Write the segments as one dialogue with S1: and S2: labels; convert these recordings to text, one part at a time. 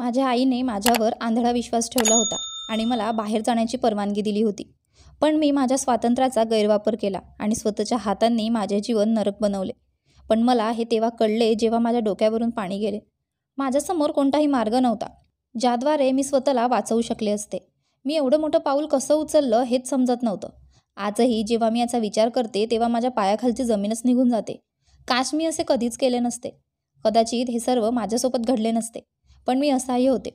S1: माझ्या आईने माझ्यावर आंधळा विश्वास ठेवला होता आणि मला बाहेर जाण्याची परवानगी दिली होती पण मी माझ्या स्वातंत्र्याचा गैरवापर केला आणि स्वतःच्या हातांनी माझे जीवन नरक बनवले पण मला हे तेव्हा कळले जेव्हा माझ्या डोक्यावरून पाणी गेले माझ्यासमोर कोणताही मार्ग नव्हता ज्याद्वारे मी स्वतःला वाचवू शकले असते मी एवढं मोठं पाऊल कसं उचललं हेच समजत नव्हतं आजही जेव्हा मी याचा विचार करते तेव्हा माझ्या पायाखालची जमीनच निघून जाते काश मी असे कधीच केले नसते कदाचित हे सर्व माझ्यासोबत घडले नसते पण मी असाही होते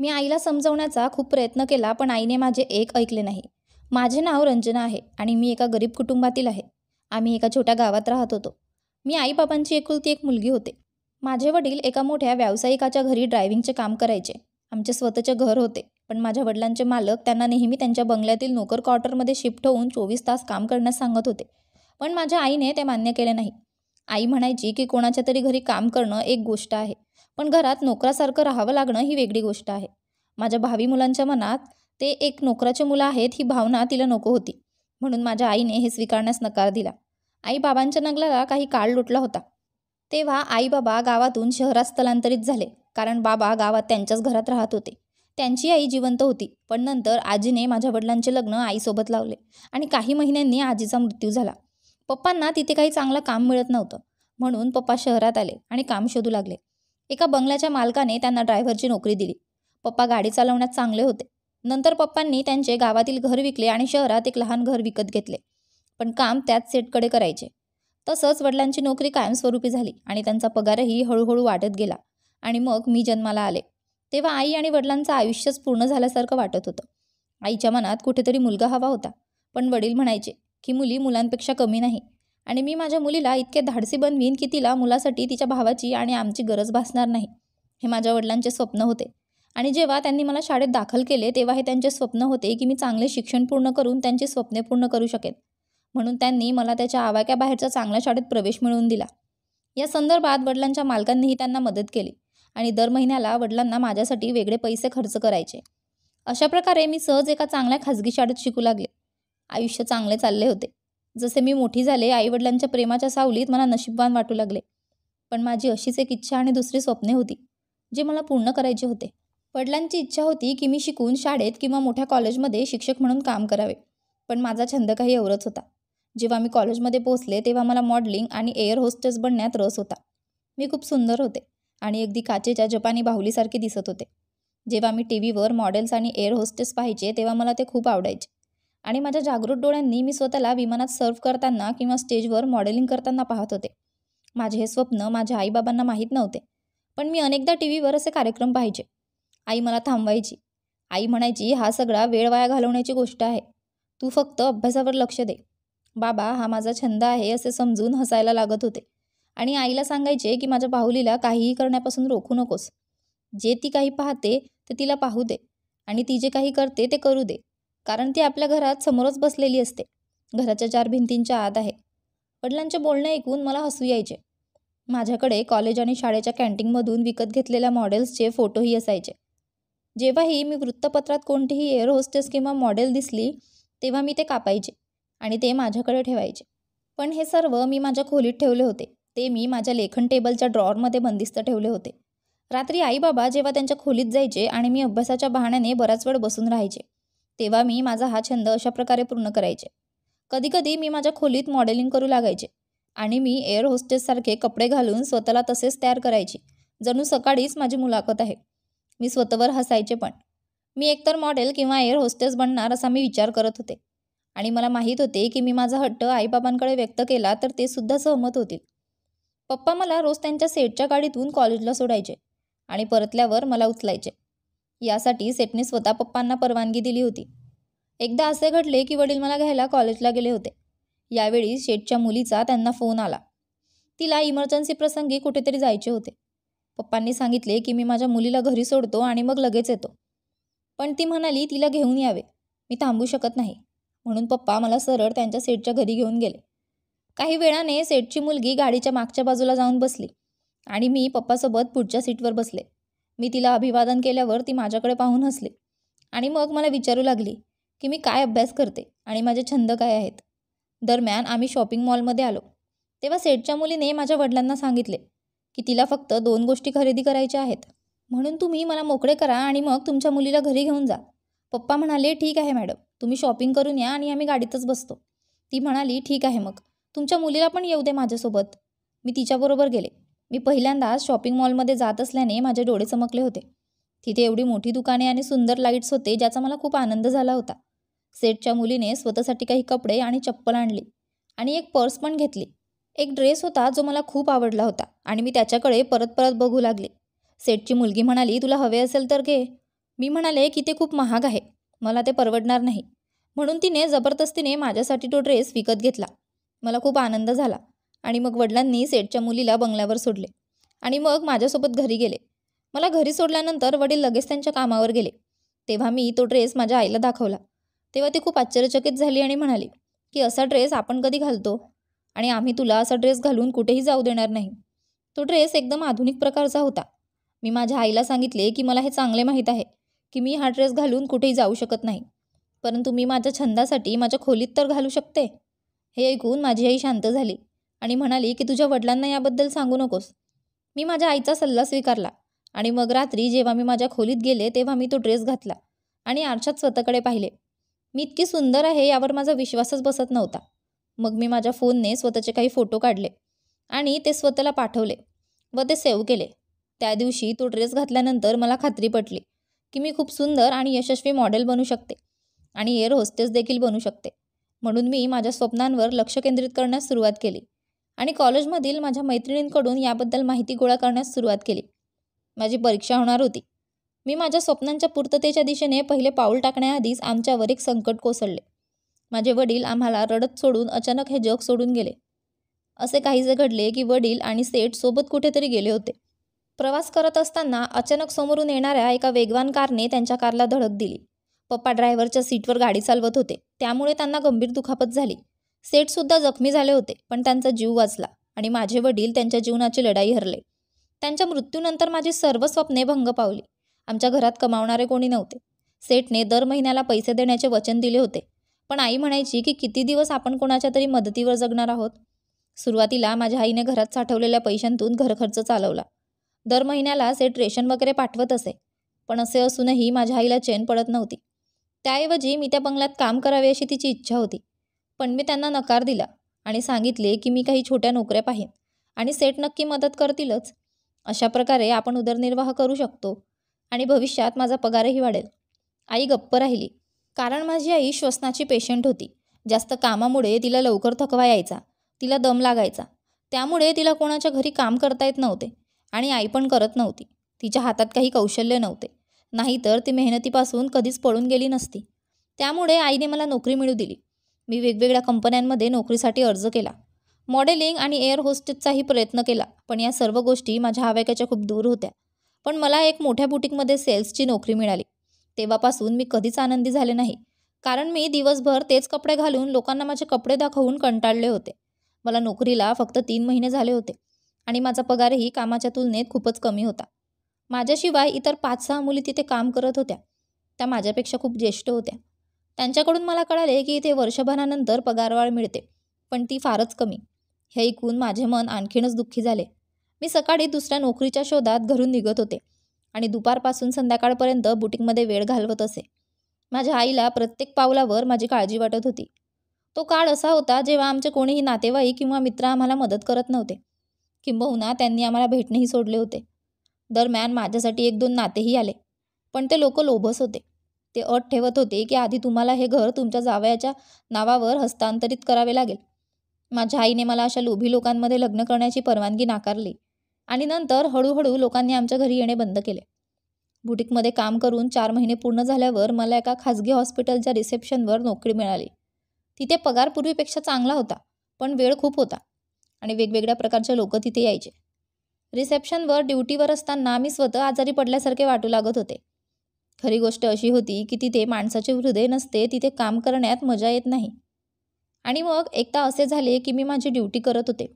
S1: मी आईला समजवण्याचा खूप प्रयत्न केला पण आईने माझे एक ऐकले नाही माझे नाव रंजना आहे आणि मी एका गरीब कुटुंबातील आहे आम्ही एका छोट्या गावात राहत होतो मी आईबाबांची एकुलती एक मुलगी होते माझे वडील एका मोठ्या व्यावसायिकाच्या घरी ड्रायव्हिंगचे काम करायचे आमचे स्वतःचे घर होते पण माझ्या वडिलांचे मालक त्यांना नेहमी त्यांच्या बंगल्यातील नोकर क्वार्टरमध्ये शिफ्ट होऊन चोवीस तास काम करण्यास सांगत होते पण माझ्या आईने ते मान्य केले नाही आई म्हणायची की कोणाच्या तरी घरी काम करणं एक गोष्ट आहे पण घरात नोकरासारखं राहावं लागणं ही वेगळी गोष्ट आहे माझ्या भावी मुलांच्या मनात ते एक नोकराचे मुलं आहेत ही भावना तिला नको होती म्हणून माझ्या आईने हे स्वीकारण्यास नकार दिला आई बाबांच्या नगलाला काही काळ लुटला होता तेव्हा आई बाबा गावातून शहरात स्थलांतरित झाले कारण बाबा गावात त्यांच्याच घरात राहत होते त्यांची आई जिवंत होती पण नंतर आजीने माझ्या वडिलांचे लग्न आईसोबत लावले आणि काही महिन्यांनी आजीचा मृत्यू झाला पप्पांना तिथे काही चांगलं काम मिळत नव्हतं म्हणून पप्पा शहरात आले आणि काम शोधू लागले एका बंगल्याच्या मालकाने त्यांना ड्रायव्हरची नोकरी दिली पप्पा गाडी चालवण्यात चांगले होते नंतर पप्पांनी त्यांचे गावातील घर विकले आणि शहरात एक लहान घर विकत घेतले पण काम त्याच सेटकडे करायचे तसंच वडिलांची नोकरी कायमस्वरूपी झाली आणि त्यांचा पगारही हळूहळू वाढत गेला आणि मग मी जन्माला आले तेव्हा आई आणि वडिलांचं आयुष्यच पूर्ण झाल्यासारखं वाटत होतं आईच्या मनात कुठेतरी मुलगा हवा होता पण वडील म्हणायचे की मुली मुलांपेक्षा कमी नाही आणि मी माझ्या मुलीला इतके धाडसी बनवीन की तिला मुलासाठी तिच्या भावाची आणि आमची गरज भासणार नाही हे माझ्या वडिलांचे स्वप्न होते आणि जेव्हा त्यांनी मला शाळेत दाखल केले तेव्हा हे त्यांचे स्वप्न होते की मी चांगले शिक्षण पूर्ण करून त्यांची स्वप्ने पूर्ण करू शकेन म्हणून त्यांनी मला त्याच्या आवाक्याबाहेरचा चांगल्या शाळेत प्रवेश मिळवून दिला या संदर्भात वडिलांच्या मालकांनीही त्यांना मदत केली आणि दर महिन्याला वडिलांना माझ्यासाठी वेगळे पैसे खर्च करायचे अशा प्रकारे मी सहज एका चांगल्या खाजगी शाळेत शिकू लागले आयुष्य चांगले चालले होते जसे मी मोठी झाले आईवडिलांच्या प्रेमाच्या सावलीत मला नशीबवान वाटू लागले पण माझी अशीच एक इच्छा आणि दुसरी स्वप्ने होती जे मला पूर्ण करायचे होते वडिलांची इच्छा होती की मी शिकून शाळेत किंवा मोठ्या कॉलेजमध्ये शिक्षक म्हणून काम करावे पण माझा छंद काही एवढंच होता जेव्हा मी कॉलेजमध्ये पोहोचले तेव्हा मला मॉडेलिंग आणि एअर होस्टेस बनण्यात रस होता मी खूप सुंदर होते आणि अगदी काचेच्या जपानी बाहुलीसारखे दिसत होते जेव्हा मी टी व्हीवर मॉडेल्स आणि एअर होस्टेस पाहायचे तेव्हा मला ते खूप आवडायचे आणि माझ्या जागृत डोळ्यांनी मी स्वतःला विमानात सर्व करताना किंवा स्टेजवर मॉडेलिंग करताना पाहत होते माझे हे स्वप्न माझ्या आईबाबांना माहीत नव्हते पण मी अनेकदा टी व्हीवर असे कार्यक्रम पाहिजे आई मला थांबवायची आई म्हणायची हा सगळा वेळ वाया घालवण्याची गोष्ट आहे तू फक्त अभ्यासावर लक्ष दे बाबा हा माझा छंद आहे असे समजून हसायला लागत होते आणि आईला सांगायचे की माझ्या बाहुलीला काहीही करण्यापासून रोखू नकोस जे ती काही पाहते ते तिला पाहू दे आणि ती जे काही करते ते करू दे कारण ती आपल्या घरात समोरच बसलेली असते घराच्या चार भिंतींच्या आत आहे वडिलांचे बोलणे ऐकून मला हसू यायचे माझ्याकडे कॉलेज आणि शाळेच्या कॅन्टीनमधून विकत घेतलेल्या मॉडेल्सचे फोटोही असायचे जेव्हाही मी वृत्तपत्रात कोणतीही एअर होस्टेस किंवा मॉडेल दिसली तेव्हा मी ते कापायचे आणि ते माझ्याकडे ठेवायचे पण हे सर्व मी माझ्या खोलीत ठेवले होते ते मी माझ्या लेखन टेबलच्या ड्रॉअरमध्ये बंदिस्त ठेवले होते रात्री आईबाबा जेव्हा त्यांच्या खोलीत जायचे आणि मी अभ्यासाच्या बहाण्याने बराच वेळ बसून राहायचे तेव्हा मी माझा हा छंद अशा प्रकारे पूर्ण करायचे कधीकधी मी माझ्या खोलीत मॉडेलिंग करू लागायचे आणि मी एअर होस्टेससारखे कपडे घालून स्वतःला तसेच तयार करायची जणू सकाळीच माझी मुलाखत आहे मी स्वतःवर हसायचे पण मी एकतर मॉडेल किंवा एअर होस्टेस बनणार असा मी विचार करत होते आणि मला माहीत होते की मी माझा हट्ट आईबाबांकडे व्यक्त केला तर ते सुद्धा सहमत होतील पप्पा मला रोज त्यांच्या सेटच्या गाडीतून कॉलेजला सोडायचे आणि परतल्यावर मला उचलायचे यासाठी सेटने स्वतः पप्पांना परवानगी दिली होती एकदा असे घडले की वडील मला घ्यायला कॉलेजला गेले होते यावेळी शेठच्या मुलीचा त्यांना फोन आला तिला इमर्जन्सी प्रसंगी कुठेतरी जायचे होते पप्पांनी सांगितले की मी माझ्या मुलीला घरी सोडतो आणि मग लगेच येतो पण ती म्हणाली तिला घेऊन यावे मी थांबू शकत नाही म्हणून पप्पा मला सरळ त्यांच्या सेटच्या घरी घेऊन गेले काही वेळाने सेटची मुलगी गाडीच्या मागच्या बाजूला जाऊन बसली आणि मी पप्पासोबत पुढच्या सीटवर बसले मी तिला अभिवादन केल्यावर ती माझ्याकडे पाहून हसली आणि मग मला विचारू लागली की मी काय अभ्यास करते आणि माझे छंद काय आहेत दरम्यान आम्ही शॉपिंग मॉलमध्ये आलो तेव्हा सेटच्या मुलीने माझ्या वडिलांना सांगितले की तिला फक्त दोन गोष्टी खरेदी करायच्या आहेत म्हणून तुम्ही मला मोकळे करा आणि मग तुमच्या मुलीला घरी घेऊन जा पप्पा म्हणाले ठीक आहे मॅडम तुम्ही शॉपिंग करून या आणि आम्ही गाडीतच बसतो ती म्हणाली ठीक आहे मग तुमच्या मुलीला पण येऊ दे माझ्यासोबत मी तिच्याबरोबर गेले मी पहिल्यांदाच शॉपिंग मॉलमध्ये जात असल्याने माझे डोळे चमकले होते तिथे एवढी मोठी दुकाने आणि सुंदर लाईट्स होते ज्याचा मला खूप आनंद झाला होता सेटच्या मुलीने स्वतःसाठी काही कपडे आणि चप्पल आणली आणि एक पर्स पण घेतली एक ड्रेस होता जो मला खूप आवडला होता आणि मी त्याच्याकडे परत परत बघू लागले सेटची मुलगी म्हणाली तुला हवे असेल तर घे मी म्हणाले की ते खूप महाग आहे मला ते परवडणार नाही म्हणून तिने जबरदस्तीने माझ्यासाठी तो ड्रेस विकत घेतला मला खूप आनंद झाला आणि मग वडिलांनी सेटच्या मुलीला बंगल्यावर सोडले आणि मग माझ्यासोबत घरी गेले मला घरी सोडल्यानंतर वडील लगेच त्यांच्या कामावर गेले तेव्हा मी तो ड्रेस माझ्या आईला दाखवला तेव्हा ती खूप आश्चर्यचकित झाली आणि म्हणाली की असा ड्रेस आपण कधी घालतो आणि आम्ही तुला असा ड्रेस घालून कुठेही जाऊ देणार नाही तो ड्रेस एकदम आधुनिक प्रकारचा होता मी माझ्या आईला सांगितले की मला हे चांगले माहीत आहे की मी हा ड्रेस घालून कुठेही जाऊ शकत नाही परंतु मी माझ्या छंदासाठी माझ्या खोलीत तर घालू शकते हे ऐकून माझी आई शांत झाली आणि म्हणाली की तुझ्या वडिलांना याबद्दल सांगू नकोस मी माझ्या आईचा सल्ला स्वीकारला आणि मग रात्री जेव्हा मी माझ्या खोलीत गेले तेव्हा मी तो ड्रेस घातला आणि आरशात स्वतःकडे पाहिले मी इतकी सुंदर आहे यावर माझा विश्वासच बसत नव्हता मग मी माझ्या फोनने स्वतःचे काही फोटो काढले आणि ते स्वतःला पाठवले व ते सेव्ह केले त्या दिवशी तो ड्रेस घातल्यानंतर मला खात्री पटली की मी खूप सुंदर आणि यशस्वी मॉडेल बनू शकते आणि एअर होस्टेस देखील बनू शकते म्हणून मी माझ्या स्वप्नांवर लक्ष केंद्रित करण्यास सुरुवात केली आणि कॉलेजमधील माझ्या मैत्रिणींकडून याबद्दल माहिती गोळा करण्यास सुरुवात केली माझी परीक्षा होणार होती मी माझ्या स्वप्नांच्या पूर्ततेच्या दिशेने पहिले पाऊल टाकण्याआधीच आमच्यावर एक संकट कोसळले माझे वडील आम्हाला रडत सोडून अचानक हे जग सोडून गेले असे काहीसे घडले की वडील आणि सेठ सोबत कुठेतरी गेले होते प्रवास करत असताना अचानक समोरून येणाऱ्या एका वेगवान कारने त्यांच्या कारला धडक दिली पप्पा ड्रायव्हरच्या सीटवर गाडी चालवत होते त्यामुळे त्यांना गंभीर दुखापत झाली सुद्धा जखमी झाले होते पण त्यांचा जीव वाचला आणि माझे वडील त्यांच्या जीवनाची लढाई हरले त्यांच्या मृत्यूनंतर माझी सर्व स्वप्ने भंग पावली आमच्या घरात कमावणारे कोणी नव्हते सेठने दर महिन्याला पैसे देण्याचे वचन दिले होते पण आई म्हणायची की किती दिवस आपण कोणाच्या तरी मदतीवर जगणार आहोत सुरुवातीला माझ्या आईने घरात साठवलेल्या पैशांतून घरखर्च चालवला दर महिन्याला सेठ रेशन वगैरे पाठवत असे पण असे असूनही माझ्या आईला चैन पडत नव्हती त्याऐवजी मी त्या बंगल्यात काम करावे अशी तिची इच्छा होती पण मी त्यांना नकार दिला आणि सांगितले की मी काही छोट्या नोकऱ्या पाहिन आणि सेट नक्की मदत करतीलच अशा प्रकारे आपण उदरनिर्वाह करू शकतो आणि भविष्यात माझा पगारही वाढेल आई गप्प राहिली कारण माझी आई श्वसनाची पेशंट होती जास्त कामामुळे तिला लवकर थकवा यायचा तिला दम लागायचा त्यामुळे तिला कोणाच्या घरी काम करता येत नव्हते आणि आई पण करत नव्हती तिच्या हातात काही कौशल्य नव्हते नाहीतर ती मेहनतीपासून कधीच पळून गेली नसती त्यामुळे आईने मला नोकरी मिळू दिली मी वेगवेगळ्या कंपन्यांमध्ये नोकरीसाठी अर्ज केला मॉडेलिंग आणि एअर होस्टेसचाही प्रयत्न केला पण या सर्व गोष्टी माझ्या आवाक्याच्या खूप दूर होत्या पण मला एक मोठ्या बुटीकमध्ये सेल्सची नोकरी मिळाली तेव्हापासून मी कधीच आनंदी झाले नाही कारण मी दिवसभर तेच कपडे घालून लोकांना माझे कपडे दाखवून कंटाळले होते मला नोकरीला फक्त तीन महिने झाले होते आणि माझा पगारही कामाच्या तुलनेत खूपच कमी होता माझ्याशिवाय इतर पाच सहा मुली तिथे काम करत होत्या त्या माझ्यापेक्षा खूप ज्येष्ठ होत्या त्यांच्याकडून मला कळाले की इथे वर्षभरानंतर पगारवाढ मिळते पण ती फारच कमी हे ऐकून माझे मन आणखीनच दुःखी झाले मी सकाळी दुसऱ्या नोकरीच्या शोधात घरून निघत होते आणि दुपारपासून संध्याकाळपर्यंत बुटीकमध्ये वेळ घालवत असे माझ्या आईला प्रत्येक पावलावर माझी काळजी वाटत होती तो काळ असा होता जेव्हा आमचे कोणीही नातेवाईक किंवा मित्र आम्हाला मदत करत नव्हते किंबहुना त्यांनी आम्हाला भेटणेही सोडले होते दरम्यान माझ्यासाठी एक दोन नातेही आले पण ते लोक लोभस होते ते अट ठेवत होते की आधी तुम्हाला हे घर तुमच्या जावयाच्या नावावर हस्तांतरित करावे लागेल माझ्या आईने मला अशा लोभी लोकांमध्ये लग्न करण्याची परवानगी नाकारली आणि नंतर हळूहळू लोकांनी आमच्या घरी येणे बंद केले बुटीकमध्ये काम करून चार महिने पूर्ण झाल्यावर मला एका खाजगी हॉस्पिटलच्या रिसेप्शनवर नोकरी मिळाली तिथे पगार पूर्वीपेक्षा चांगला होता पण वेळ खूप होता आणि वेगवेगळ्या प्रकारचे लोक तिथे यायचे रिसेप्शनवर ड्युटीवर असताना मी स्वतः आजारी पडल्यासारखे वाटू लागत होते खरी गोष्ट अशी होती की तिथे माणसाचे हृदय नसते तिथे काम करण्यात मजा येत नाही आणि मग एकदा असे झाले की मी माझी ड्युटी करत होते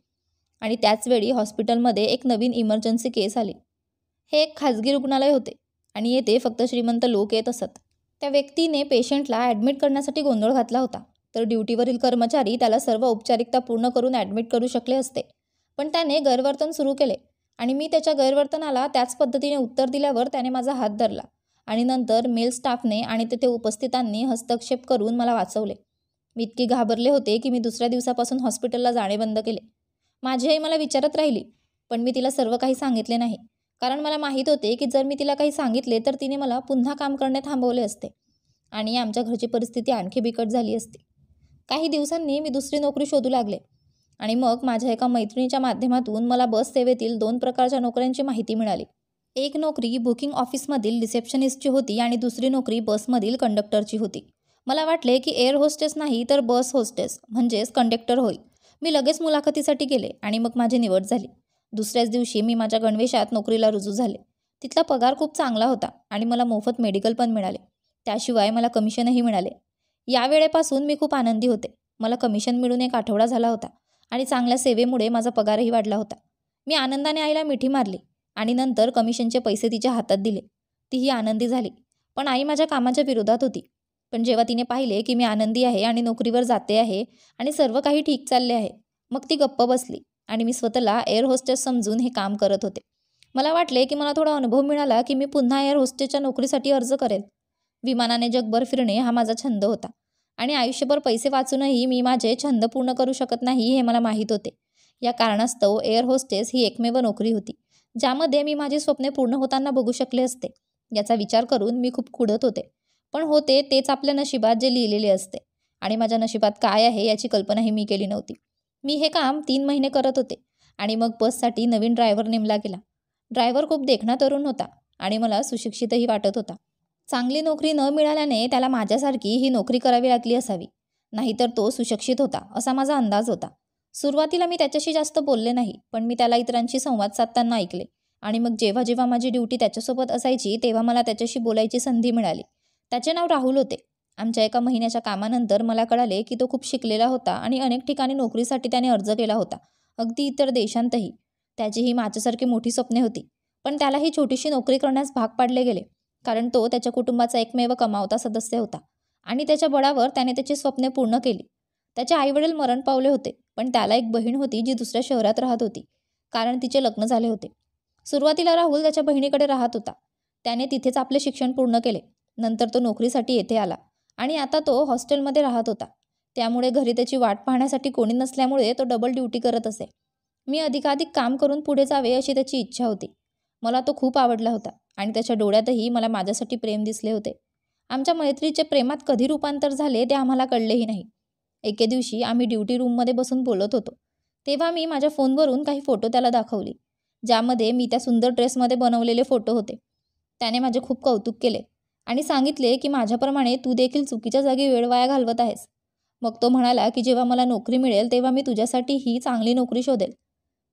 S1: आणि त्याचवेळी हॉस्पिटलमध्ये एक नवीन इमर्जन्सी केस आली हे एक खाजगी रुग्णालय होते आणि येथे फक्त श्रीमंत लोक येत असत त्या व्यक्तीने पेशंटला ॲडमिट करण्यासाठी गोंधळ घातला होता तर ड्युटीवरील कर्मचारी त्याला सर्व औपचारिकता पूर्ण करून ॲडमिट करू शकले असते पण त्याने गैरवर्तन सुरू केले आणि मी त्याच्या गैरवर्तनाला त्याच पद्धतीने उत्तर दिल्यावर त्याने माझा हात धरला आणि नंतर मेल स्टाफने आणि तेथे उपस्थितांनी हस्तक्षेप करून मला वाचवले मी इतकी घाबरले होते की मी दुसऱ्या दिवसापासून हॉस्पिटलला जाणे बंद केले माझी आई मला विचारत राहिली पण मी तिला सर्व काही सांगितले नाही कारण मला माहीत होते की जर मी तिला काही सांगितले तर तिने मला पुन्हा काम करणे थांबवले असते आणि आमच्या घरची परिस्थिती आणखी बिकट झाली असती काही दिवसांनी मी दुसरी नोकरी शोधू लागले आणि मग माझ्या एका मैत्रिणीच्या माध्यमातून मला बस सेवेतील दोन प्रकारच्या नोकऱ्यांची माहिती मिळाली एक नोकरी बुकिंग ऑफिसमधील रिसेप्शनिस्टची होती आणि दुसरी नोकरी बसमधील कंडक्टरची होती मला वाटले की एअर होस्टेस नाही तर बस होस्टेस म्हणजेच कंडक्टर होईल मी लगेच मुलाखतीसाठी गेले आणि मग माझी निवड झाली दुसऱ्याच दिवशी मी माझ्या गणवेशात नोकरीला रुजू झाले तिथला पगार खूप चांगला होता आणि मला मोफत मेडिकल पण मिळाले त्याशिवाय मला कमिशनही मिळाले या वेळेपासून मी खूप आनंदी होते मला कमिशन मिळून एक आठवडा झाला होता आणि चांगल्या सेवेमुळे माझा पगारही वाढला होता मी आनंदाने आईला मिठी मारली आणि नंतर कमिशनचे पैसे तिच्या हातात दिले तीही आनंदी झाली पण आई माझ्या कामाच्या विरोधात होती पण जेव्हा तिने पाहिले की मी आनंदी आहे आणि नोकरीवर जाते आहे आणि सर्व काही ठीक चालले आहे मग ती गप्प बसली आणि मी स्वतःला एअर होस्टेस समजून हे काम करत होते मला वाटले की मला थोडा अनुभव मिळाला की मी पुन्हा एअर होस्टेसच्या नोकरीसाठी अर्ज करेल विमानाने जगभर फिरणे हा माझा छंद होता आणि आयुष्यभर पैसे वाचूनही मी माझे छंद पूर्ण करू शकत नाही हे मला माहीत होते या कारणास्तव एअर होस्टेस ही एकमेव नोकरी होती ज्यामध्ये मी माझी स्वप्ने पूर्ण होताना बघू शकले असते याचा विचार करून मी खूप खुडत होते पण होते तेच आपल्या नशिबात जे लिहिलेले असते आणि माझ्या नशिबात काय आहे याची कल्पनाही मी केली नव्हती मी हे काम तीन महिने करत होते आणि मग बससाठी नवीन ड्रायव्हर नेमला गेला ड्रायव्हर खूप देखणा तरुण होता आणि मला सुशिक्षितही वाटत होता चांगली नोकरी न मिळाल्याने त्याला माझ्यासारखी ही नोकरी करावी लागली असावी नाहीतर तो सुशिक्षित होता असा माझा अंदाज होता सुरुवातीला मी त्याच्याशी जास्त बोलले नाही पण मी त्याला इतरांशी संवाद साधताना ऐकले आणि मग जेव्हा जेव्हा माझी ड्युटी त्याच्यासोबत असायची तेव्हा मला त्याच्याशी बोलायची संधी मिळाली त्याचे नाव राहुल होते आमच्या एका महिन्याच्या कामानंतर मला कळाले की तो खूप शिकलेला होता आणि अनेक ठिकाणी नोकरीसाठी त्याने अर्ज केला होता अगदी इतर देशांतही ही माझ्यासारखी मोठी स्वप्ने होती पण त्याला ही छोटीशी नोकरी करण्यास भाग पाडले गेले कारण तो त्याच्या कुटुंबाचा एकमेव कमावता सदस्य होता आणि त्याच्या बळावर त्याने त्याची स्वप्ने पूर्ण केली त्याचे आईवडील मरण पावले होते पण त्याला एक बहीण होती जी दुसऱ्या शहरात राहत होती कारण तिचे लग्न झाले होते सुरुवातीला राहुल त्याच्या बहिणीकडे राहत होता त्याने तिथेच आपले शिक्षण पूर्ण केले नंतर तो नोकरीसाठी येथे आला आणि आता तो हॉस्टेलमध्ये राहत होता त्यामुळे घरी त्याची वाट पाहण्यासाठी कोणी नसल्यामुळे तो डबल ड्युटी करत असे मी अधिकाधिक काम करून पुढे जावे अशी त्याची इच्छा होती मला तो खूप आवडला होता आणि त्याच्या डोळ्यातही मला माझ्यासाठी प्रेम दिसले होते आमच्या मैत्रीचे प्रेमात कधी रूपांतर झाले ते आम्हाला कळलेही नाही एके दिवशी आम्ही ड्युटी रूममध्ये बसून बोलत होतो तेव्हा मी माझ्या फोनवरून काही फोटो त्याला दाखवले ज्यामध्ये मी त्या सुंदर ड्रेसमध्ये बनवलेले फोटो होते त्याने माझे खूप कौतुक केले आणि सांगितले की माझ्याप्रमाणे तू देखील चुकीच्या जागी वेळ वाया घालवत आहेस मग तो म्हणाला की जेव्हा मला नोकरी मिळेल तेव्हा मी तुझ्यासाठी ही चांगली नोकरी शोधेल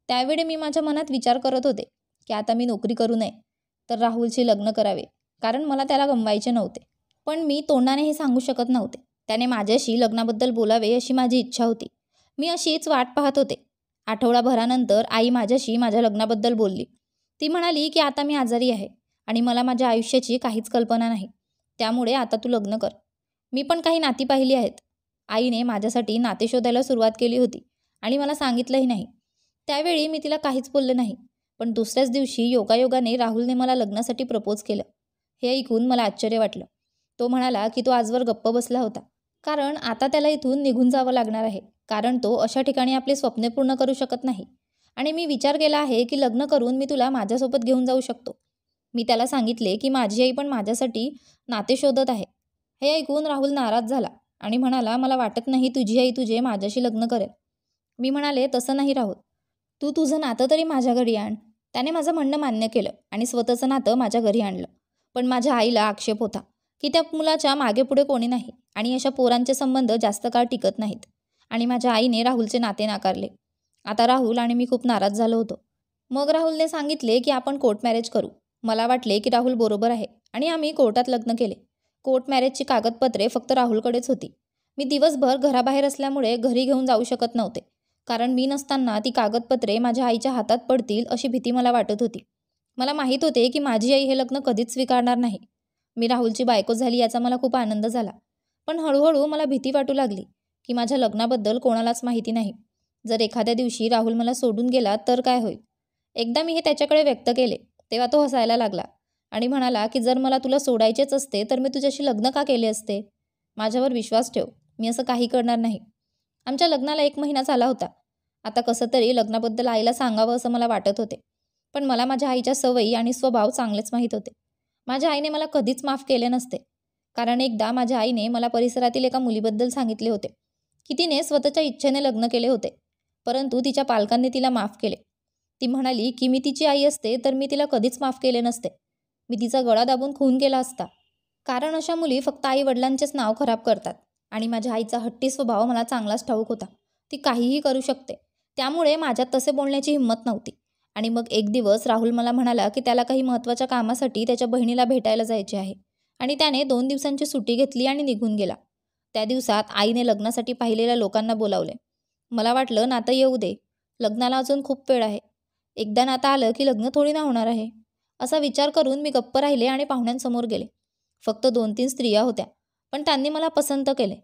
S1: त्यावेळी मी माझ्या मनात विचार करत होते की आता मी नोकरी करू नये तर राहुलशी लग्न करावे कारण मला त्याला गमवायचे नव्हते पण मी तोंडाने हे सांगू शकत नव्हते त्याने माझ्याशी लग्नाबद्दल बोलावे अशी माझी इच्छा होती मी अशीच वाट पाहत होते आठवडाभरानंतर आई माझ्याशी माझ्या लग्नाबद्दल बोलली ती म्हणाली की आता मी आजारी आहे आणि मला माझ्या आयुष्याची काहीच कल्पना नाही त्यामुळे आता तू लग्न कर मी पण काही नाती पाहिली आहेत आईने माझ्यासाठी नाते शोधायला सुरुवात केली होती आणि मला सांगितलंही नाही त्यावेळी मी तिला काहीच बोलले नाही पण दुसऱ्याच दिवशी योगायोगाने राहुलने मला लग्नासाठी प्रपोज केलं हे ऐकून मला आश्चर्य वाटलं तो म्हणाला की तो आजवर गप्प बसला होता कारण आता त्याला इथून निघून जावं लागणार आहे कारण तो अशा ठिकाणी आपले स्वप्ने पूर्ण करू शकत नाही आणि मी विचार केला आहे की लग्न करून मी तुला माझ्यासोबत घेऊन जाऊ शकतो मी त्याला सांगितले की माझी आई पण माझ्यासाठी नाते शोधत आहे हे ऐकून राहुल नाराज झाला आणि म्हणाला मला वाटत नाही तुझी आई तुझे माझ्याशी लग्न करेल मी म्हणाले तसं नाही राहुल तू तुझं नातं तरी माझ्या घरी आण त्याने माझं म्हणणं मान्य केलं आणि स्वतःचं नातं माझ्या घरी आणलं पण माझ्या आईला आक्षेप होता की त्या मुलाच्या मागे पुढे कोणी नाही आणि अशा पोरांचे संबंध जास्त काळ टिकत नाहीत आणि माझ्या आईने राहुलचे नाते नाकारले आता राहुल आणि मी खूप नाराज झालो होतो मग राहुलने सांगितले की आपण कोर्ट मॅरेज करू मला वाटले की राहुल बरोबर आहे आणि आम्ही कोर्टात लग्न केले कोर्ट मॅरेजची कागदपत्रे फक्त राहुलकडेच होती मी दिवसभर घराबाहेर असल्यामुळे घरी घेऊन जाऊ शकत नव्हते कारण मी नसताना ती कागदपत्रे माझ्या आईच्या हातात पडतील अशी भीती मला वाटत होती मला माहीत होते की माझी आई हे लग्न कधीच स्वीकारणार नाही मी राहुलची बायको झाली याचा मला खूप आनंद झाला पण हळूहळू मला भीती वाटू लागली की माझ्या लग्नाबद्दल कोणालाच माहिती नाही जर एखाद्या दिवशी राहुल मला सोडून गेला तर काय होईल एकदा मी हे त्याच्याकडे व्यक्त केले तेव्हा तो हसायला लागला आणि म्हणाला की जर मला तुला सोडायचेच असते तर मी तुझ्याशी लग्न का केले असते माझ्यावर विश्वास ठेव मी असं काही करणार नाही आमच्या लग्नाला एक महिना झाला होता आता कसं तरी लग्नाबद्दल आईला सांगावं असं मला वाटत होते पण मला माझ्या आईच्या सवयी आणि स्वभाव चांगलेच माहीत होते माझ्या आईने मला कधीच माफ केले नसते कारण एकदा माझ्या आईने मला परिसरातील एका मुलीबद्दल सांगितले होते की तिने स्वतःच्या इच्छेने लग्न केले होते परंतु तिच्या पालकांनी तिला माफ केले ती म्हणाली की मी तिची आई असते तर मी तिला कधीच माफ केले नसते मी तिचा गळा दाबून खून केला असता कारण अशा मुली फक्त आई वडिलांचेच नाव खराब करतात आणि माझ्या आईचा हट्टी स्वभाव मला चांगलाच ठाऊक होता ती काहीही करू शकते त्यामुळे माझ्यात तसे बोलण्याची हिंमत नव्हती आणि मग एक दिवस राहुल मला म्हणाला की त्याला काही महत्त्वाच्या कामासाठी त्याच्या बहिणीला भेटायला जायचे आहे आणि त्याने दोन दिवसांची सुट्टी घेतली आणि निघून गेला त्या दिवसात आईने लग्नासाठी पाहिलेल्या लोकांना बोलावले मला वाटलं नातं येऊ दे लग्नाला अजून खूप वेळ आहे एकदा नातं आलं की लग्न थोडी ना होणार आहे असा विचार करून मी गप्प राहिले आणि पाहुण्यांसमोर गेले फक्त दोन तीन स्त्रिया होत्या पण त्यांनी मला पसंत केले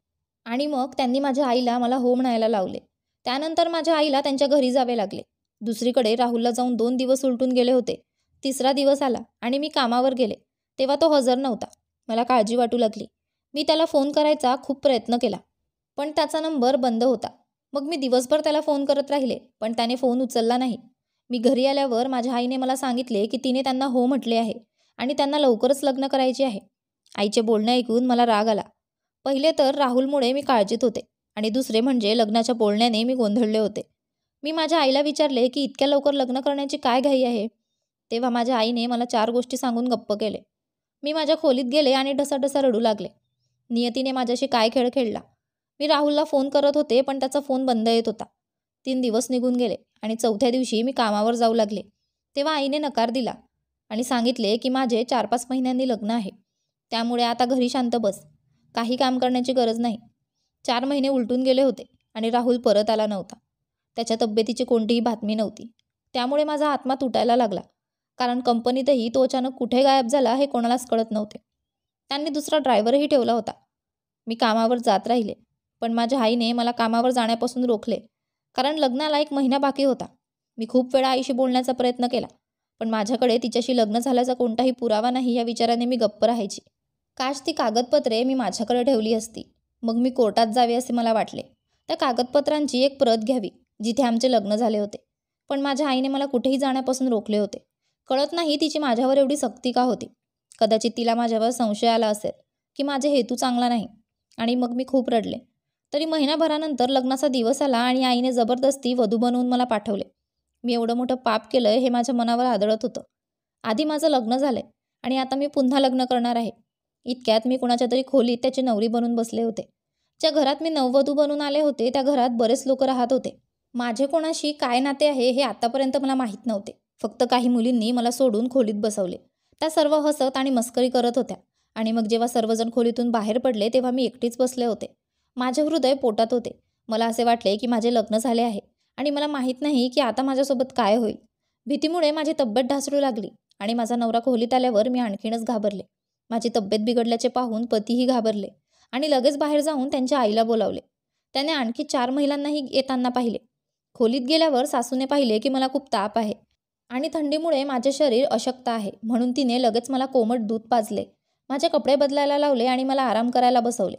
S1: आणि मग त्यांनी माझ्या आईला मला हो म्हणायला लावले त्यानंतर माझ्या आईला त्यांच्या घरी जावे लागले दुसरीकडे राहुलला जाऊन दोन दिवस उलटून गेले होते तिसरा दिवस आला आणि मी कामावर गेले तेव्हा तो हजर नव्हता मला काळजी वाटू लागली मी त्याला फोन करायचा खूप प्रयत्न केला पण त्याचा नंबर बंद होता मग मी दिवसभर त्याला फोन करत राहिले पण त्याने फोन उचलला नाही मी घरी आल्यावर माझ्या आईने मला सांगितले की तिने त्यांना हो म्हटले आहे आणि त्यांना लवकरच लग्न करायचे आहे आईचे बोलणे ऐकून मला राग आला पहिले तर राहुलमुळे मी काळजीत होते आणि दुसरे म्हणजे लग्नाच्या बोलण्याने मी गोंधळले होते मी माझ्या आईला विचारले की इतक्या लवकर लग्न करण्याची काय घाई आहे तेव्हा माझ्या आईने मला चार गोष्टी सांगून गप्प केले मी माझ्या खोलीत गेले आणि ढसाढसा रडू लागले नियतीने माझ्याशी काय खेळ खेळला मी राहुलला फोन करत होते पण त्याचा फोन बंद येत होता तीन दिवस निघून गेले आणि चौथ्या दिवशी मी कामावर जाऊ लागले तेव्हा आईने नकार दिला आणि सांगितले की माझे चार पाच महिन्यांनी लग्न आहे त्यामुळे आता घरी शांत बस काही काम करण्याची गरज नाही चार महिने उलटून गेले होते आणि राहुल परत आला नव्हता त्याच्या तब्येतीची कोणतीही बातमी नव्हती त्यामुळे माझा आत्मा तुटायला लागला कारण कंपनीतही तो अचानक कुठे गायब झाला हे कोणालाच कळत नव्हते त्यांनी दुसरा ड्रायव्हरही ठेवला होता मी कामावर जात राहिले पण माझ्या आईने मला कामावर जाण्यापासून रोखले कारण लग्नाला एक महिना बाकी होता मी खूप वेळा आईशी बोलण्याचा प्रयत्न केला पण माझ्याकडे तिच्याशी लग्न झाल्याचा कोणताही पुरावा नाही या विचाराने मी गप्प राहायची काश ती कागदपत्रे मी माझ्याकडे ठेवली असती मग मी कोर्टात जावे असे मला वाटले त्या कागदपत्रांची एक प्रत घ्यावी जिथे आमचे लग्न झाले होते पण माझ्या आईने मला कुठेही जाण्यापासून रोखले होते कळत नाही तिची माझ्यावर एवढी सक्ती का होती कदाचित तिला माझ्यावर संशय आला असेल की माझे हेतू चांगला नाही आणि मग मी खूप रडले तरी महिनाभरानंतर लग्नाचा दिवस आला आणि आईने जबरदस्ती वधू बनवून मला पाठवले मी एवढं मोठं पाप केलं हे माझ्या मनावर आदळत होतं आधी माझं लग्न झालं आणि आता मी पुन्हा लग्न करणार आहे इतक्यात मी कुणाच्या तरी खोलीत त्याची नवरी बनून बसले होते ज्या घरात मी नववधू बनून आले होते त्या घरात बरेच लोक राहत होते माझे कोणाशी काय नाते आहे हे आतापर्यंत मला माहीत नव्हते फक्त काही मुलींनी मला सोडून खोलीत बसवले त्या सर्व हसत आणि मस्करी करत होत्या आणि मग जेव्हा सर्वजण खोलीतून बाहेर पडले तेव्हा मी एकटीच बसले होते माझे हृदय पोटात होते मला असे वाटले की माझे लग्न झाले आहे आणि मला माहीत नाही की आता माझ्यासोबत काय होईल भीतीमुळे माझी तब्येत ढासळू लागली आणि माझा नवरा खोलीत आल्यावर मी आणखीनच घाबरले माझी तब्येत बिघडल्याचे पाहून पतीही घाबरले आणि लगेच बाहेर जाऊन त्यांच्या आईला बोलावले त्याने आणखी चार महिलांनाही येताना पाहिले खोलीत गेल्यावर सासूने पाहिले की मला खूप ताप आहे आणि थंडीमुळे माझे शरीर अशक्त आहे म्हणून तिने लगेच मला कोमट दूध पाजले माझे कपडे बदलायला लावले आणि मला आराम करायला बसवले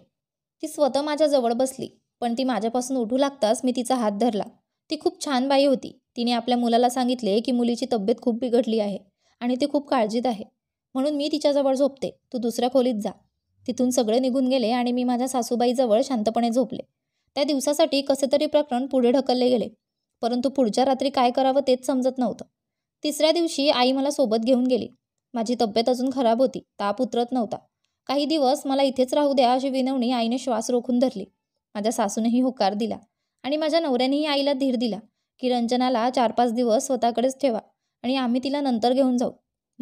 S1: ती स्वतः माझ्याजवळ बसली पण ती माझ्यापासून उठू लागताच मी तिचा हात धरला ती खूप छान बाई होती तिने आपल्या मुलाला सांगितले की मुलीची तब्येत खूप बिघडली आहे आणि ती खूप काळजीत आहे म्हणून मी तिच्याजवळ झोपते तू दुसऱ्या खोलीत जा तिथून सगळे निघून गेले आणि मी माझ्या सासूबाईजवळ शांतपणे झोपले त्या दिवसासाठी कसेतरी प्रकरण पुढे ढकलले गेले परंतु पुढच्या रात्री काय करावं तेच समजत नव्हतं तिसऱ्या दिवशी आई मला सोबत घेऊन गेली माझी तब्येत अजून खराब होती ताप उतरत नव्हता काही दिवस मला इथेच राहू द्या अशी विनवणी आईने श्वास रोखून धरली माझ्या सासूनेही होकार दिला आणि माझ्या नवऱ्यानेही आईला धीर दिला की रंजनाला चार पाच दिवस स्वतःकडेच ठेवा आणि आम्ही तिला नंतर घेऊन जाऊ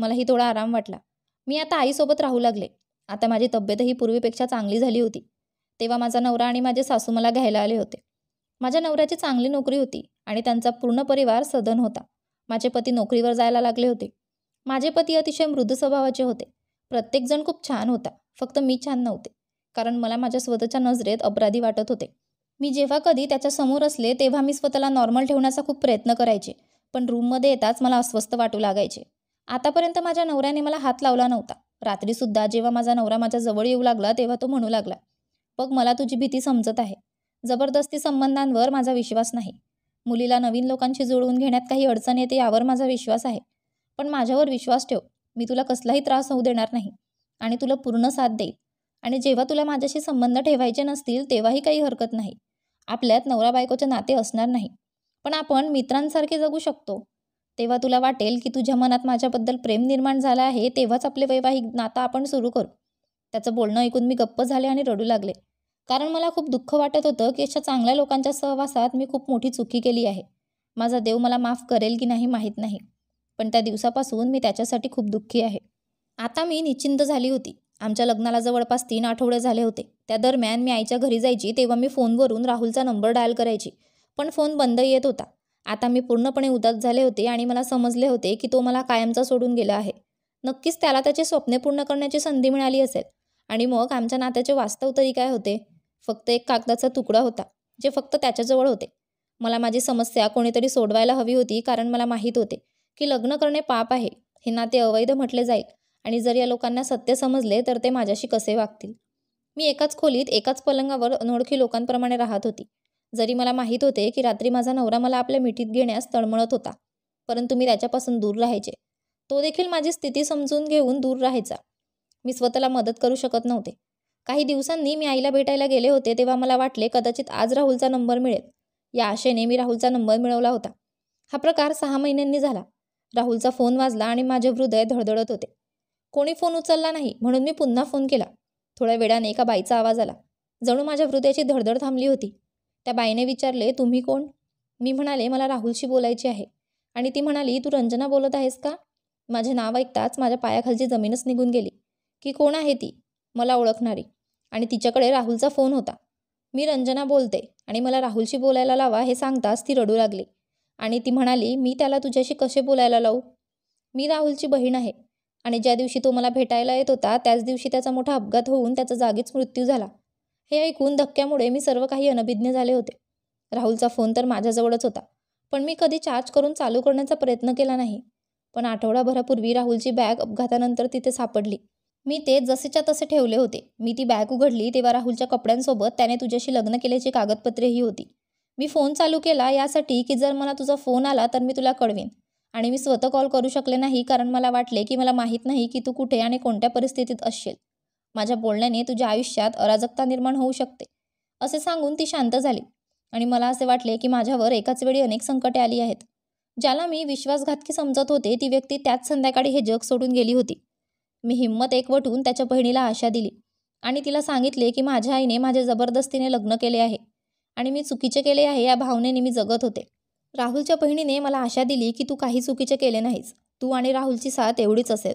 S1: मलाही थोडा आराम वाटला मी आता आईसोबत राहू लागले आता माझी तब्येतही पूर्वीपेक्षा चांगली झाली होती तेव्हा माझा नवरा आणि माझे सासू मला घ्यायला आले होते माझ्या नवऱ्याची चांगली नोकरी होती आणि त्यांचा पूर्ण परिवार सदन होता माझे पती नोकरीवर जायला लागले होते माझे पती अतिशय मृदू स्वभावाचे होते प्रत्येकजण खूप छान होता फक्त मी छान नव्हते कारण मला माझ्या स्वतःच्या नजरेत अपराधी वाटत होते मी जेव्हा कधी त्याच्या समोर असले तेव्हा मी स्वतःला नॉर्मल ठेवण्याचा खूप प्रयत्न करायचे पण रूममध्ये येताच मला अस्वस्थ वाटू लागायचे आतापर्यंत माझ्या नवऱ्याने मला हात लावला नव्हता रात्रीसुद्धा जेव्हा माझा नवरा माझ्या जवळ येऊ लागला तेव्हा तो म्हणू लागला मग मला तुझी भीती समजत आहे जबरदस्ती संबंधांवर माझा विश्वास नाही मुलीला नवीन लोकांशी जुळवून घेण्यात काही अडचण येते यावर माझा विश्वास आहे पण माझ्यावर विश्वास ठेव मी तुला कसलाही त्रास होऊ देणार नाही आणि तुला पूर्ण साथ देईल आणि जेव्हा तुला माझ्याशी संबंध ठेवायचे नसतील तेव्हाही काही हरकत नाही आपल्यात नवरा बायकोचे नाते असणार नाही पण आपण मित्रांसारखे जगू शकतो तेव्हा तुला वाटेल की तुझ्या मनात माझ्याबद्दल प्रेम निर्माण झालं आहे तेव्हाच आपले वैवाहिक नातं आपण सुरू करू त्याचं बोलणं ऐकून मी गप्प झाले आणि रडू लागले कारण मला खूप दुःख वाटत होतं की अशा चांगल्या लोकांच्या सहवासात मी खूप मोठी चुकी केली आहे माझा देव मला माफ करेल की नाही माहीत नाही पण त्या दिवसापासून मी त्याच्यासाठी खूप दुःखी आहे आता मी निश्चिंत झाली होती आमच्या लग्नाला जवळपास तीन आठवडे झाले होते त्या दरम्यान मी आईच्या घरी जायची तेव्हा मी फोनवरून राहुलचा नंबर डायल करायची पण फोन बंद येत होता आता मी पूर्णपणे उदास झाले होते आणि मला समजले होते की तो मला कायमचा सोडून गेला आहे नक्कीच त्याला त्याचे स्वप्ने पूर्ण करण्याची संधी मिळाली असेल आणि मग आमच्या नात्याचे वास्तव तरी काय होते फक्त एक कागदाचा तुकडा होता जे फक्त त्याच्याजवळ होते मला माझी समस्या कोणीतरी सोडवायला हवी होती कारण मला माहीत होते की लग्न करणे पाप आहे हे नाते अवैध म्हटले जाईल आणि जर या लोकांना सत्य समजले तर ते माझ्याशी कसे वागतील मी एकाच खोलीत एकाच पलंगावर अनोळखी लोकांप्रमाणे राहत होती जरी मला माहीत होते की रात्री माझा नवरा मला आपल्या मिठीत घेण्यास तळमळत होता परंतु मी त्याच्यापासून दूर राहायचे तो देखील माझी स्थिती समजून घेऊन दूर राहायचा मी स्वतःला मदत करू शकत नव्हते काही दिवसांनी मी आईला भेटायला गेले होते तेव्हा मला वाटले कदाचित आज राहुलचा नंबर मिळेल या आशेने मी राहुलचा नंबर मिळवला होता हा प्रकार सहा महिन्यांनी झाला राहुलचा फोन वाजला आणि माझे हृदय धडधडत होते कोणी फोन उचलला नाही म्हणून मी पुन्हा फोन केला थोड्या वेळाने एका बाईचा आवाज आला जणू माझ्या हृदयाची धडधड थांबली होती त्या बाईने विचारले तुम्ही कोण मी म्हणाले मला राहुलशी बोलायची आहे आणि ती म्हणाली तू रंजना बोलत आहेस का माझे नाव ऐकताच माझ्या पायाखालची जमीनच निघून गेली की कोण आहे ती मला ओळखणारी आणि तिच्याकडे राहुलचा फोन होता मी रंजना बोलते आणि मला राहुलशी बोलायला लावा हे सांगताच ती रडू लागली आणि ती म्हणाली मी त्याला तुझ्याशी कसे बोलायला लावू मी राहुलची बहीण आहे आणि ज्या दिवशी तो मला भेटायला येत होता त्याच दिवशी त्याचा मोठा अपघात होऊन त्याचा जागीच मृत्यू झाला हे ऐकून धक्क्यामुळे मी सर्व काही अनभिज्ञ झाले होते राहुलचा फोन तर माझ्याजवळच होता पण मी कधी चार्ज करून चालू करण्याचा प्रयत्न केला नाही पण आठवडाभरापूर्वी राहुलची बॅग अपघातानंतर तिथे सापडली मी ते जसेच्या तसे ठेवले होते मी ती बॅग उघडली तेव्हा राहुलच्या कपड्यांसोबत त्याने तुझ्याशी लग्न केल्याची कागदपत्रेही होती मी फोन चालू केला यासाठी की जर मला तुझा फोन आला तर मी तुला कळवेन आणि मी स्वतः कॉल करू शकले नाही कारण मला वाटले की मला माहीत नाही की तू कुठे आणि कोणत्या परिस्थितीत असशील माझ्या बोलण्याने तुझ्या आयुष्यात अराजकता निर्माण होऊ शकते असे सांगून ती शांत झाली आणि मला असे वाटले की माझ्यावर एकाच वेळी अनेक संकटे आली आहेत ज्याला मी विश्वासघातकी समजत होते ती व्यक्ती त्याच संध्याकाळी हे जग सोडून गेली होती मी हिंमत एकवटून त्याच्या बहिणीला आशा दिली आणि तिला सांगितले की माझ्या आईने माझे जबरदस्तीने लग्न केले आहे आणि मी चुकीचे केले आहे या भावनेने मी जगत होते राहुलच्या बहिणीने मला आशा दिली की तू काही चुकीचे केले नाहीस तू आणि राहुलची साथ एवढीच असेल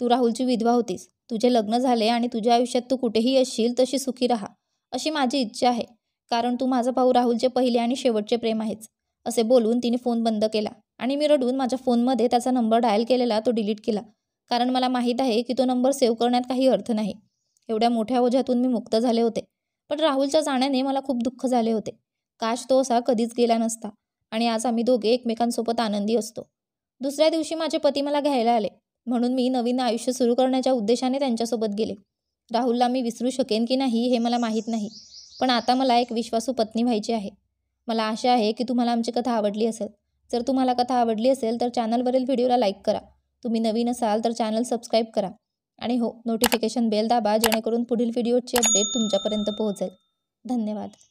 S1: तू राहुलची विधवा होतीस तुझे लग्न झाले आणि तुझ्या आयुष्यात तू कुठेही असशील तशी सुखी राहा अशी माझी इच्छा आहे कारण तू माझा भाऊ राहुलचे पहिले आणि शेवटचे प्रेम आहेच असे बोलून तिने फोन बंद केला आणि मी रडून माझ्या फोनमध्ये त्याचा नंबर डायल केलेला तो डिलीट केला कारण मला माहीत आहे की तो नंबर सेव्ह करण्यात काही अर्थ नाही एवढ्या मोठ्या ओझ्यातून मी मुक्त झाले होते पण राहुलच्या जाण्याने मला खूप दुःख झाले होते काश तो असा कधीच गेला नसता आणि आज आम्ही दोघे एकमेकांसोबत आनंदी असतो दुसऱ्या दिवशी माझे पती मला घ्यायला आले म्हणून मी नवीन आयुष्य सुरू करण्याच्या उद्देशाने त्यांच्यासोबत गेले राहुलला मी विसरू शकेन की नाही हे मला माहीत नाही पण आता मला एक विश्वासू पत्नी व्हायची आहे मला आशा आहे की तुम्हाला आमची कथा आवडली असेल जर तुम्हाला कथा आवडली असेल तर चॅनलवरील व्हिडिओला लाईक करा तुम्ही नवीन असाल तर चॅनल सबस्क्राईब करा आणि हो नोटिफिकेशन बेल दाबा जेणेकरून पुढील व्हिडिओची अपडेट तुमच्यापर्यंत पोहोचेल धन्यवाद